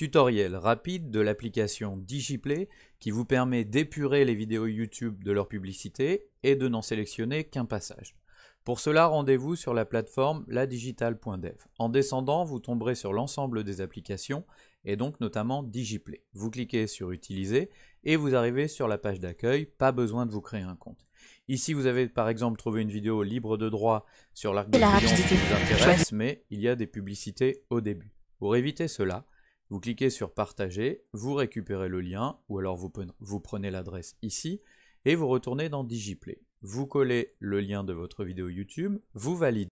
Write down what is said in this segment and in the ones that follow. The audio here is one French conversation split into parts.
Tutoriel rapide de l'application DigiPlay qui vous permet d'épurer les vidéos YouTube de leur publicité et de n'en sélectionner qu'un passage. Pour cela, rendez-vous sur la plateforme ladigital.dev. En descendant, vous tomberez sur l'ensemble des applications et donc notamment DigiPlay. Vous cliquez sur Utiliser et vous arrivez sur la page d'accueil, pas besoin de vous créer un compte. Ici, vous avez par exemple trouvé une vidéo libre de droit sur l'arc de qui vous intéresse, mais il y a des publicités au début. Pour éviter cela, vous cliquez sur Partager, vous récupérez le lien, ou alors vous prenez l'adresse ici, et vous retournez dans Digiplay. Vous collez le lien de votre vidéo YouTube, vous validez,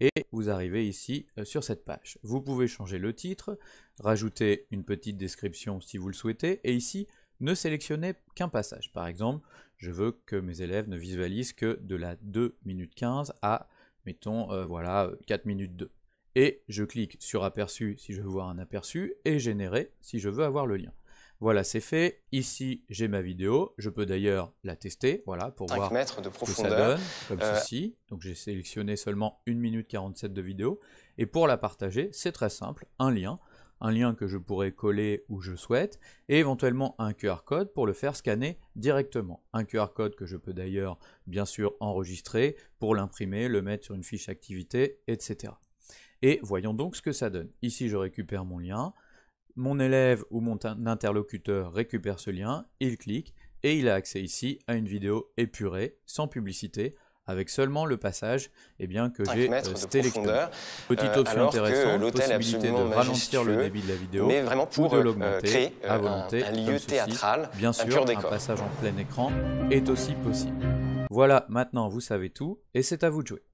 et vous arrivez ici euh, sur cette page. Vous pouvez changer le titre, rajouter une petite description si vous le souhaitez, et ici, ne sélectionnez qu'un passage. Par exemple, je veux que mes élèves ne visualisent que de la 2 minutes 15 à, mettons, euh, voilà, 4 euh, minutes 2 et je clique sur aperçu si je veux voir un aperçu et générer si je veux avoir le lien. Voilà, c'est fait. Ici, j'ai ma vidéo. Je peux d'ailleurs la tester, voilà, pour voir de ce que ça donne, comme euh, ceci. Donc, j'ai sélectionné seulement 1 minute 47 de vidéo. Et pour la partager, c'est très simple, un lien. Un lien que je pourrais coller où je souhaite, et éventuellement un QR code pour le faire scanner directement. Un QR code que je peux d'ailleurs, bien sûr, enregistrer pour l'imprimer, le mettre sur une fiche activité, etc. Et voyons donc ce que ça donne. Ici, je récupère mon lien. Mon élève ou mon interlocuteur récupère ce lien, il clique et il a accès ici à une vidéo épurée, sans publicité, avec seulement le passage eh bien, que j'ai euh, sélectionné. Petite euh, option intéressante, possibilité de ralentir le débit de la vidéo pour, ou de euh, l'augmenter à volonté, un, lieu théâtral, bien sûr, un passage en plein écran est aussi possible. Voilà, maintenant vous savez tout, et c'est à vous de jouer.